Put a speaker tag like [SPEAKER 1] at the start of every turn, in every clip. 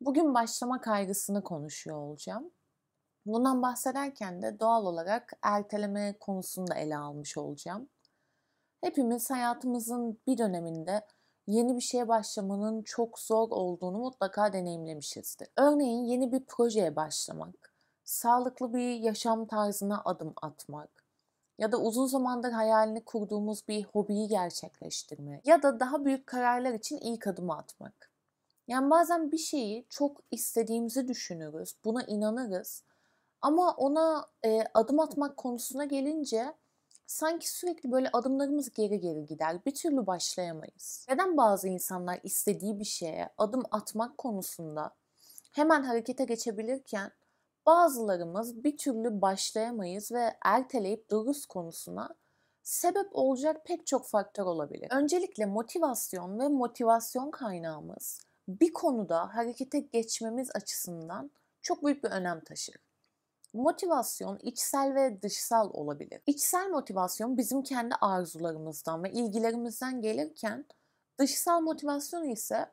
[SPEAKER 1] Bugün başlama kaygısını konuşuyor olacağım. Bundan bahsederken de doğal olarak erteleme konusunu da ele almış olacağım. Hepimiz hayatımızın bir döneminde yeni bir şeye başlamanın çok zor olduğunu mutlaka deneyimlemişizdir. Örneğin yeni bir projeye başlamak, sağlıklı bir yaşam tarzına adım atmak ya da uzun zamandır hayalini kurduğumuz bir hobiyi gerçekleştirmek ya da daha büyük kararlar için ilk adımı atmak. Yani bazen bir şeyi çok istediğimizi düşünürüz, buna inanırız. Ama ona e, adım atmak konusuna gelince sanki sürekli böyle adımlarımız geri geri gider. Bir türlü başlayamayız. Neden bazı insanlar istediği bir şeye adım atmak konusunda hemen harekete geçebilirken bazılarımız bir türlü başlayamayız ve erteleyip dururuz konusuna sebep olacak pek çok faktör olabilir. Öncelikle motivasyon ve motivasyon kaynağımız bir konuda harekete geçmemiz açısından çok büyük bir önem taşır. Motivasyon içsel ve dışsal olabilir. İçsel motivasyon bizim kendi arzularımızdan ve ilgilerimizden gelirken dışsal motivasyon ise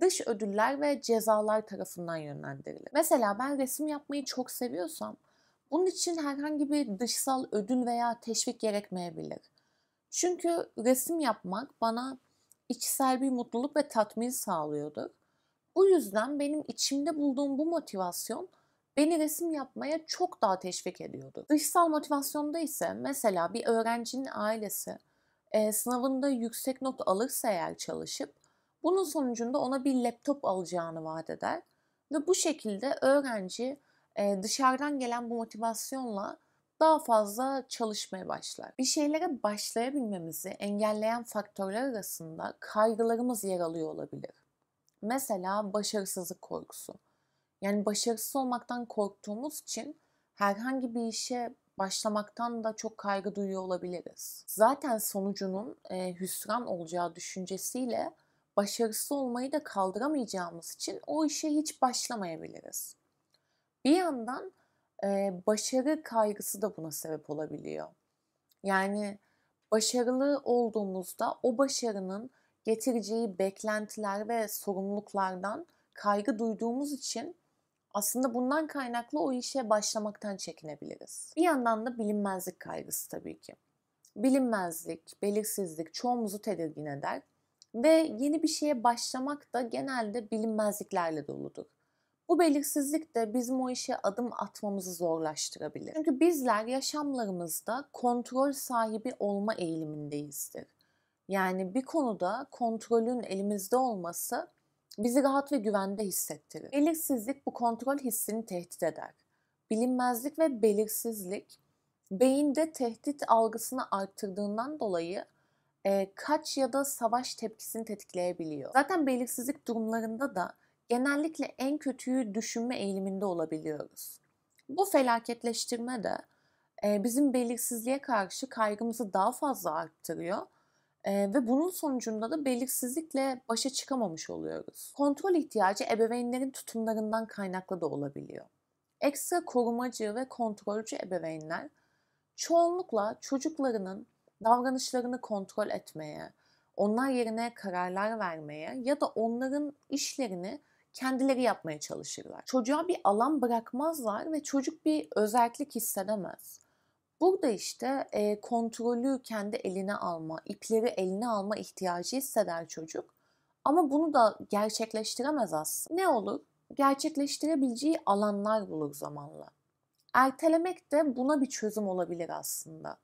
[SPEAKER 1] dış ödüller ve cezalar tarafından yönlendirilir. Mesela ben resim yapmayı çok seviyorsam bunun için herhangi bir dışsal ödül veya teşvik gerekmeyebilir. Çünkü resim yapmak bana içsel bir mutluluk ve tatmin sağlıyordur. Bu yüzden benim içimde bulduğum bu motivasyon beni resim yapmaya çok daha teşvik ediyordu. Dışsal motivasyonda ise mesela bir öğrencinin ailesi e, sınavında yüksek not alırsa eğer çalışıp bunun sonucunda ona bir laptop alacağını vaat eder ve bu şekilde öğrenci e, dışarıdan gelen bu motivasyonla daha fazla çalışmaya başlar. Bir şeylere başlayabilmemizi engelleyen faktörler arasında kaygılarımız yer alıyor olabilir. Mesela başarısızlık korkusu. Yani başarısız olmaktan korktuğumuz için herhangi bir işe başlamaktan da çok kaygı duyuyor olabiliriz. Zaten sonucunun e, hüsran olacağı düşüncesiyle başarısız olmayı da kaldıramayacağımız için o işe hiç başlamayabiliriz. Bir yandan e, başarı kaygısı da buna sebep olabiliyor. Yani başarılı olduğumuzda o başarının getireceği beklentiler ve sorumluluklardan kaygı duyduğumuz için aslında bundan kaynaklı o işe başlamaktan çekinebiliriz. Bir yandan da bilinmezlik kaygısı tabii ki. Bilinmezlik, belirsizlik çoğumuzu tedirgin eder ve yeni bir şeye başlamak da genelde bilinmezliklerle doludur. Bu belirsizlik de bizim o işe adım atmamızı zorlaştırabilir. Çünkü bizler yaşamlarımızda kontrol sahibi olma eğilimindeyizdir. Yani bir konuda kontrolün elimizde olması bizi rahat ve güvende hissettirir. Belirsizlik bu kontrol hissini tehdit eder. Bilinmezlik ve belirsizlik beyinde tehdit algısını arttırdığından dolayı e, kaç ya da savaş tepkisini tetikleyebiliyor. Zaten belirsizlik durumlarında da genellikle en kötüyü düşünme eğiliminde olabiliyoruz. Bu felaketleştirme de e, bizim belirsizliğe karşı kaygımızı daha fazla arttırıyor e, ve bunun sonucunda da belirsizlikle başa çıkamamış oluyoruz. Kontrol ihtiyacı ebeveynlerin tutumlarından kaynaklı da olabiliyor. Ekstra korumacı ve kontrolcü ebeveynler çoğunlukla çocuklarının davranışlarını kontrol etmeye, onlar yerine kararlar vermeye ya da onların işlerini kendileri yapmaya çalışırlar. Çocuğa bir alan bırakmazlar ve çocuk bir özellik hissedemez. Burada işte e, kontrolü kendi eline alma, ipleri eline alma ihtiyacı hisseder çocuk. Ama bunu da gerçekleştiremez aslında. Ne olur? Gerçekleştirebileceği alanlar bulur zamanla. Ertelemek de buna bir çözüm olabilir aslında.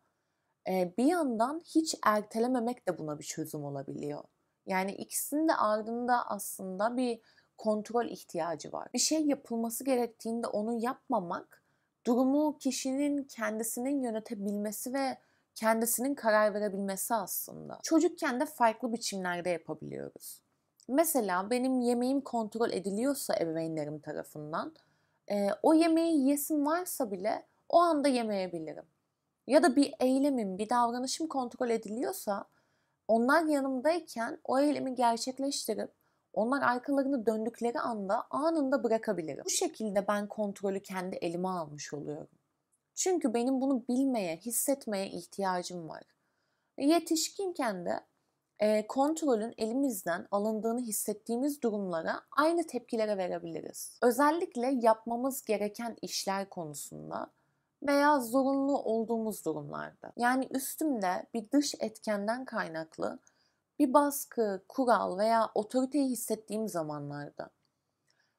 [SPEAKER 1] E, bir yandan hiç ertelememek de buna bir çözüm olabiliyor. Yani ikisinin de ardında aslında bir kontrol ihtiyacı var. Bir şey yapılması gerektiğinde onu yapmamak durumu kişinin kendisinin yönetebilmesi ve kendisinin karar verebilmesi aslında. Çocukken de farklı biçimlerde yapabiliyoruz. Mesela benim yemeğim kontrol ediliyorsa ebeveynlerim tarafından, e, o yemeği yesim varsa bile o anda yemeyebilirim. Ya da bir eylemim, bir davranışım kontrol ediliyorsa onlar yanımdayken o eylemi gerçekleştirip onlar arkalarını döndükleri anda anında bırakabilirim. Bu şekilde ben kontrolü kendi elime almış oluyorum. Çünkü benim bunu bilmeye, hissetmeye ihtiyacım var. Yetişkinken de e, kontrolün elimizden alındığını hissettiğimiz durumlara aynı tepkilere verebiliriz. Özellikle yapmamız gereken işler konusunda veya zorunlu olduğumuz durumlarda. Yani üstümde bir dış etkenden kaynaklı bir baskı, kural veya otoriteyi hissettiğim zamanlarda.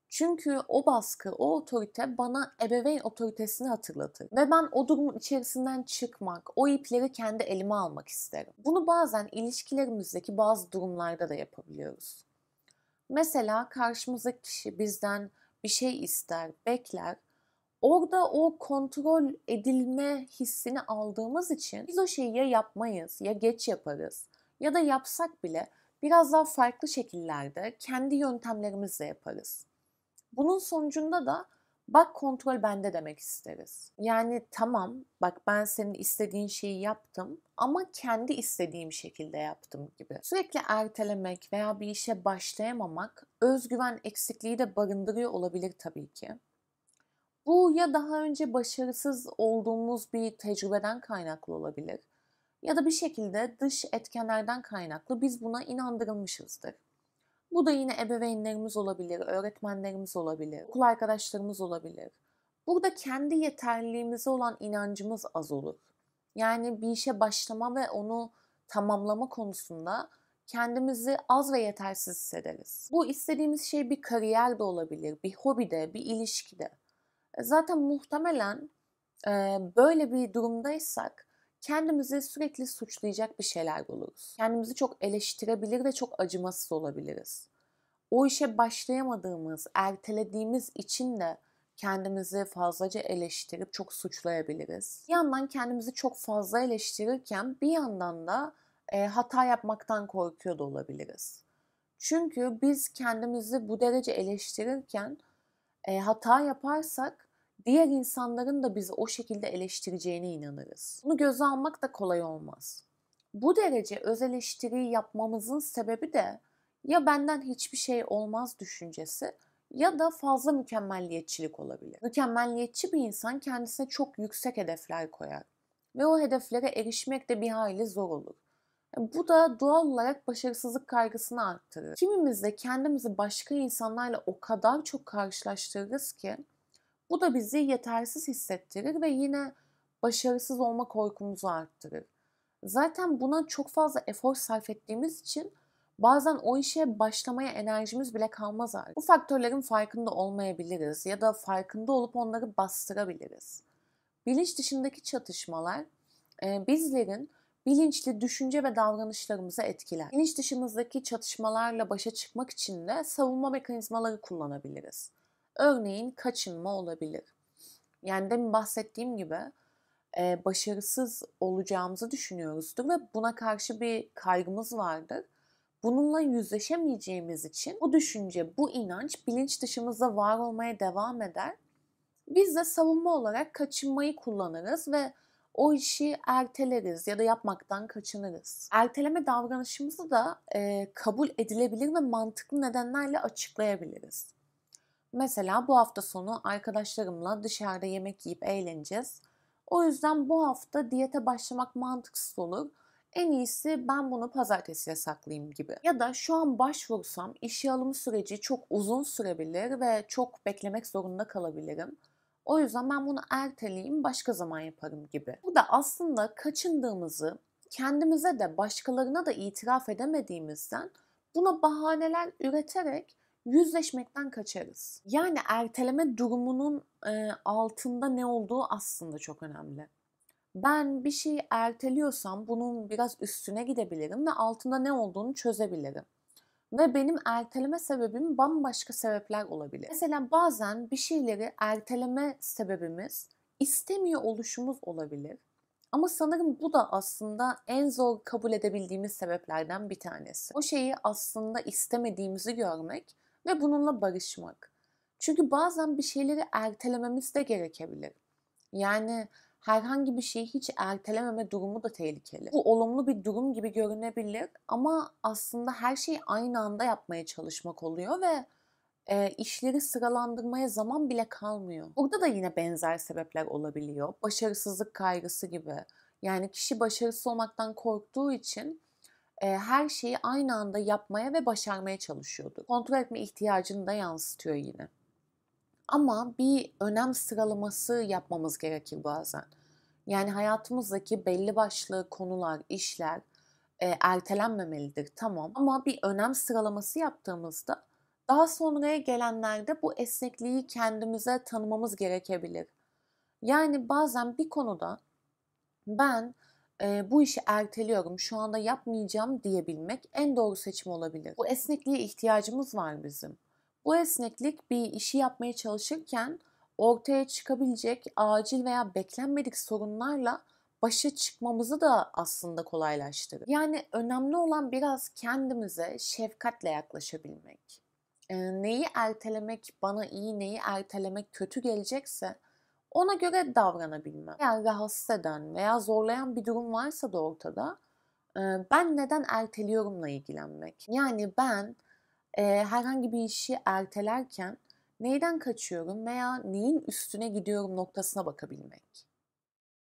[SPEAKER 1] Çünkü o baskı, o otorite bana ebeveyn otoritesini hatırlatır. Ve ben o durumun içerisinden çıkmak, o ipleri kendi elime almak isterim. Bunu bazen ilişkilerimizdeki bazı durumlarda da yapabiliyoruz. Mesela karşımızdaki kişi bizden bir şey ister, bekler. Orada o kontrol edilme hissini aldığımız için biz o şeyi ya yapmayız ya geç yaparız ya da yapsak bile biraz daha farklı şekillerde kendi yöntemlerimizle yaparız. Bunun sonucunda da bak kontrol bende demek isteriz. Yani tamam bak ben senin istediğin şeyi yaptım ama kendi istediğim şekilde yaptım gibi. Sürekli ertelemek veya bir işe başlayamamak özgüven eksikliği de barındırıyor olabilir tabii ki. Bu ya daha önce başarısız olduğumuz bir tecrübeden kaynaklı olabilir ya da bir şekilde dış etkenlerden kaynaklı biz buna inandırılmışızdır. Bu da yine ebeveynlerimiz olabilir, öğretmenlerimiz olabilir, okul arkadaşlarımız olabilir. Burada kendi yeterliliğimize olan inancımız az olur. Yani bir işe başlama ve onu tamamlama konusunda kendimizi az ve yetersiz hissederiz. Bu istediğimiz şey bir kariyer de olabilir, bir hobide, bir ilişkide. E, zaten muhtemelen e, böyle bir durumdaysak kendimizi sürekli suçlayacak bir şeyler buluruz. Kendimizi çok eleştirebilir ve çok acımasız olabiliriz. O işe başlayamadığımız, ertelediğimiz için de kendimizi fazlaca eleştirip çok suçlayabiliriz. Bir yandan kendimizi çok fazla eleştirirken bir yandan da e, hata yapmaktan korkuyor da olabiliriz. Çünkü biz kendimizi bu derece eleştirirken e, hata yaparsak diğer insanların da bizi o şekilde eleştireceğine inanırız. Bunu göze almak da kolay olmaz. Bu derece öz eleştiri yapmamızın sebebi de ya benden hiçbir şey olmaz düşüncesi ya da fazla mükemmelliyetçilik olabilir. Mükemmelliyetçi bir insan kendisine çok yüksek hedefler koyar ve o hedeflere erişmek de bir hayli zor olur. E, bu da doğal olarak başarısızlık kaygısını arttırır. Kimimiz de kendimizi başka insanlarla o kadar çok karşılaştırırız ki bu da bizi yetersiz hissettirir ve yine başarısız olma korkumuzu arttırır. Zaten buna çok fazla efor sarf ettiğimiz için bazen o işe başlamaya enerjimiz bile kalmaz artık. Bu faktörlerin farkında olmayabiliriz ya da farkında olup onları bastırabiliriz. Bilinç dışındaki çatışmalar e, bizlerin bilinçli düşünce ve davranışlarımızı etkiler. Bilinç dışımızdaki çatışmalarla başa çıkmak için de savunma mekanizmaları kullanabiliriz. Örneğin kaçınma olabilir. Yani demin bahsettiğim gibi e, başarısız olacağımızı düşünüyoruzdur ve buna karşı bir kaygımız vardır. Bununla yüzleşemeyeceğimiz için bu düşünce, bu inanç bilinç dışımızda var olmaya devam eder. Biz de savunma olarak kaçınmayı kullanırız ve o işi erteleriz ya da yapmaktan kaçınırız. Erteleme davranışımızı da e, kabul edilebilir ve mantıklı nedenlerle açıklayabiliriz. Mesela bu hafta sonu arkadaşlarımla dışarıda yemek yiyip eğleneceğiz. O yüzden bu hafta diyete başlamak mantıksız olur. En iyisi ben bunu pazartesiye saklayayım gibi. Ya da şu an başvursam işe alım süreci çok uzun sürebilir ve çok beklemek zorunda kalabilirim. O yüzden ben bunu erteleyeyim başka zaman yaparım gibi. Bu da aslında kaçındığımızı kendimize de başkalarına da itiraf edemediğimizden buna bahaneler üreterek yüzleşmekten kaçarız. Yani erteleme durumunun e, altında ne olduğu aslında çok önemli. Ben bir şey erteliyorsam bunun biraz üstüne gidebilirim ve altında ne olduğunu çözebilirim. Ve benim erteleme sebebim bambaşka sebepler olabilir. Mesela bazen bir şeyleri erteleme sebebimiz istemiyor oluşumuz olabilir. Ama sanırım bu da aslında en zor kabul edebildiğimiz sebeplerden bir tanesi. O şeyi aslında istemediğimizi görmek ve bununla barışmak. Çünkü bazen bir şeyleri ertelememiz de gerekebilir. Yani herhangi bir şeyi hiç ertelememe durumu da tehlikeli. Bu olumlu bir durum gibi görünebilir ama aslında her şeyi aynı anda yapmaya çalışmak oluyor ve e, işleri sıralandırmaya zaman bile kalmıyor. Burada da yine benzer sebepler olabiliyor. Başarısızlık kaygısı gibi. Yani kişi başarısız olmaktan korktuğu için e, her şeyi aynı anda yapmaya ve başarmaya çalışıyordu. Kontrol etme ihtiyacını da yansıtıyor yine. Ama bir önem sıralaması yapmamız gerekir bazen. Yani hayatımızdaki belli başlı konular, işler e, ertelenmemelidir tamam. Ama bir önem sıralaması yaptığımızda daha sonraya gelenlerde bu esnekliği kendimize tanımamız gerekebilir. Yani bazen bir konuda ben e, bu işi erteliyorum, şu anda yapmayacağım diyebilmek en doğru seçim olabilir. Bu esnekliğe ihtiyacımız var bizim. Bu esneklik bir işi yapmaya çalışırken ortaya çıkabilecek acil veya beklenmedik sorunlarla başa çıkmamızı da aslında kolaylaştırır. Yani önemli olan biraz kendimize şefkatle yaklaşabilmek. E, neyi ertelemek bana iyi, neyi ertelemek kötü gelecekse ona göre davranabilmem. Yani rahatsız eden veya zorlayan bir durum varsa da ortada ben neden erteliyorumla ilgilenmek. Yani ben e, herhangi bir işi ertelerken neyden kaçıyorum veya neyin üstüne gidiyorum noktasına bakabilmek.